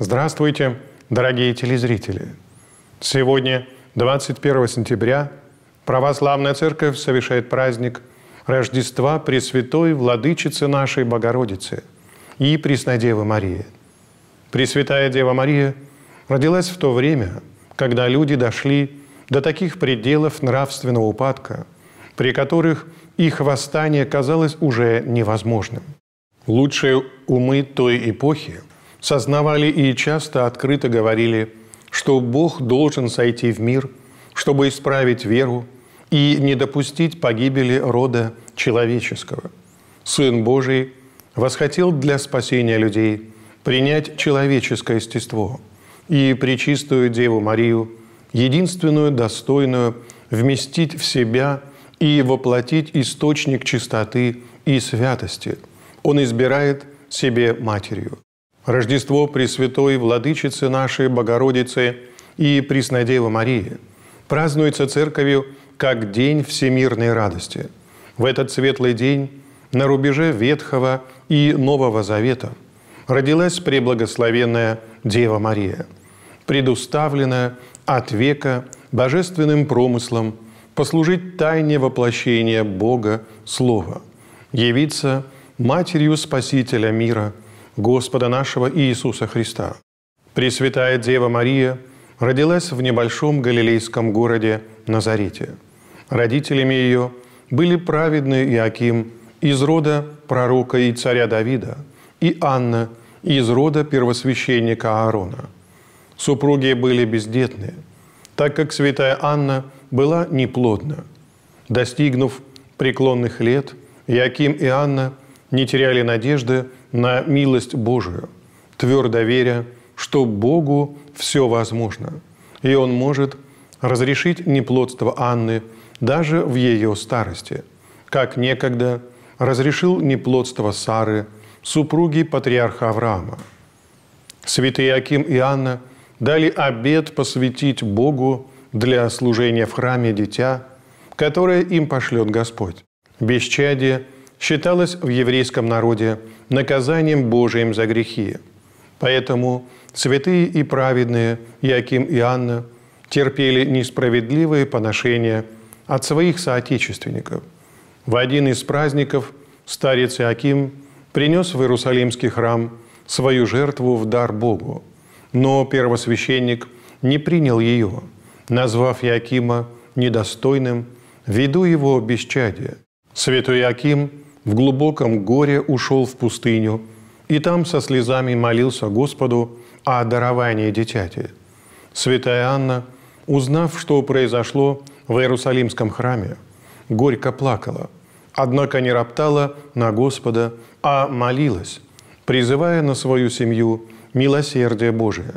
Здравствуйте, дорогие телезрители! Сегодня, 21 сентября, Православная Церковь совершает праздник Рождества Пресвятой Владычицы нашей Богородицы и Преснодевы Марии. Пресвятая Дева Мария родилась в то время, когда люди дошли до таких пределов нравственного упадка, при которых их восстание казалось уже невозможным. Лучшие умы той эпохи – сознавали и часто открыто говорили, что Бог должен сойти в мир, чтобы исправить веру и не допустить погибели рода человеческого. Сын Божий восхотел для спасения людей принять человеческое естество и причистую Деву Марию, единственную достойную вместить в себя и воплотить источник чистоты и святости. Он избирает себе матерью. Рождество Пресвятой Владычицы нашей Богородицы и Преснодевы Марии празднуется Церковью как День всемирной радости. В этот светлый день на рубеже Ветхого и Нового Завета родилась преблагословенная Дева Мария, предуставленная от века божественным промыслом послужить тайне воплощения Бога Слова, явиться Матерью Спасителя мира – Господа нашего Иисуса Христа. Пресвятая Дева Мария родилась в небольшом галилейском городе Назарете. Родителями ее были праведный Иаким из рода пророка и царя Давида и Анна из рода первосвященника Аарона. Супруги были бездетны, так как святая Анна была неплодна. Достигнув преклонных лет, Иаким и Анна не теряли надежды – на милость Божию, твердо веря, что Богу все возможно, и Он может разрешить неплодство Анны даже в ее старости, как некогда разрешил неплодство Сары, супруги патриарха Авраама. Святые Аким и Анна дали обед посвятить Богу для служения в храме дитя, которое им пошлет Господь. Бесчадие – считалось в еврейском народе наказанием Божиим за грехи. Поэтому святые и праведные Яким и Анна терпели несправедливые поношения от своих соотечественников. В один из праздников старец Иаким принес в Иерусалимский храм свою жертву в дар Богу, но первосвященник не принял ее, назвав Иакима недостойным ввиду его бесчадия. Святой Иаким – в глубоком горе ушел в пустыню, и там со слезами молился Господу о даровании дитяти. Святая Анна, узнав, что произошло в Иерусалимском храме, горько плакала, однако не роптала на Господа, а молилась, призывая на свою семью милосердие Божие.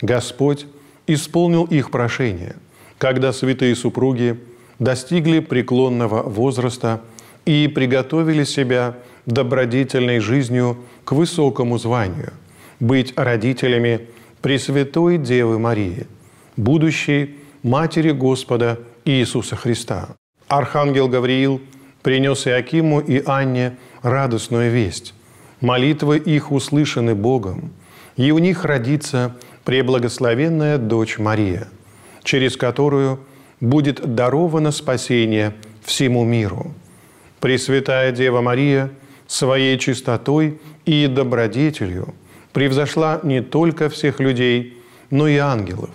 Господь исполнил их прошение, когда святые супруги достигли преклонного возраста – и приготовили себя добродетельной жизнью к высокому званию – быть родителями Пресвятой Девы Марии, будущей Матери Господа Иисуса Христа. Архангел Гавриил принес Иакиму и Анне радостную весть. Молитвы их услышаны Богом, и у них родится преблагословенная дочь Мария, через которую будет даровано спасение всему миру – Пресвятая Дева Мария своей чистотой и добродетелью превзошла не только всех людей, но и ангелов,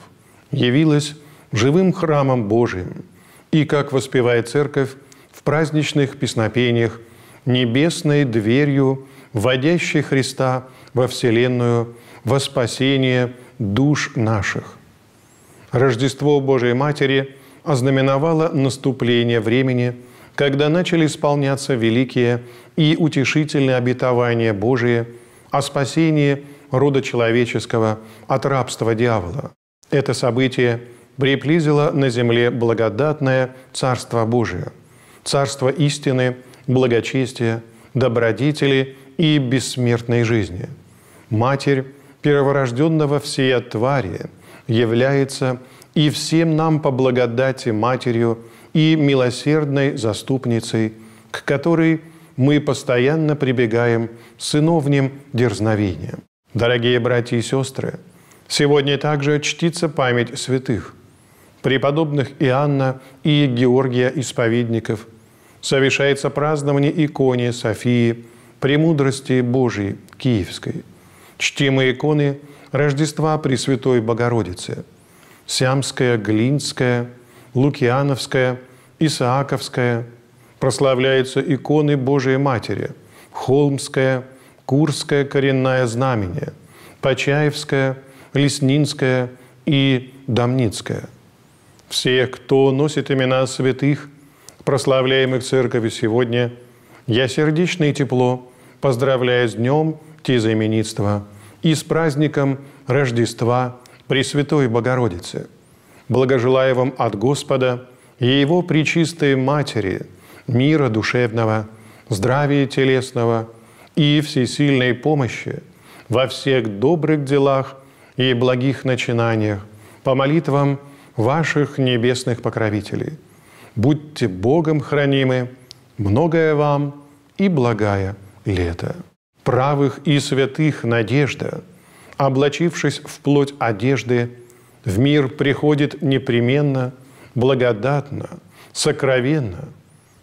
явилась живым храмом Божиим и, как воспевает Церковь, в праздничных песнопениях небесной дверью, вводящей Христа во Вселенную, во спасение душ наших. Рождество Божией Матери ознаменовало наступление времени – когда начали исполняться великие и утешительные обетования Божие о спасении рода человеческого от рабства дьявола. Это событие приблизило на земле благодатное Царство Божие, Царство истины, благочестия, добродетели и бессмертной жизни. Матерь перворожденного всея твари является и всем нам по благодати Матерью – и милосердной заступницей, к которой мы постоянно прибегаем сыновним дерзновением. Дорогие братья и сестры, сегодня также чтится память святых, преподобных Иоанна и Георгия Исповедников, совершается празднование иконе Софии, премудрости Божией Киевской, чтимые иконы Рождества Пресвятой Богородицы, Сиамская, Глинская – Лукиановская, Исааковская, прославляются иконы Божией Матери, Холмская, Курская коренная знамение, Почаевская, Леснинская и Домницкая. Все, кто носит имена святых, прославляемых Церковью сегодня, я сердечно и тепло поздравляю с Днем Тезаименитства и с праздником Рождества Пресвятой Богородицы – Благожелаю вам от Господа и Его Пречистой Матери, мира душевного, здравия телесного и всесильной помощи во всех добрых делах и благих начинаниях, по молитвам ваших небесных покровителей. Будьте Богом хранимы, многое вам и благая лето. Правых и святых надежда, облачившись в плоть одежды – в мир приходит непременно, благодатно, сокровенно,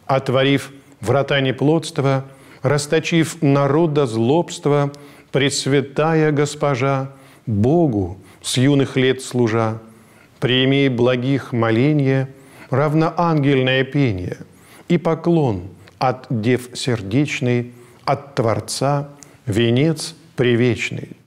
отворив врата неплотства, расточив народа злобства, Пресвятая Госпожа, Богу с юных лет служа, прими благих моления, равноангельное пение и поклон от дев сердечный, от Творца венец привечный.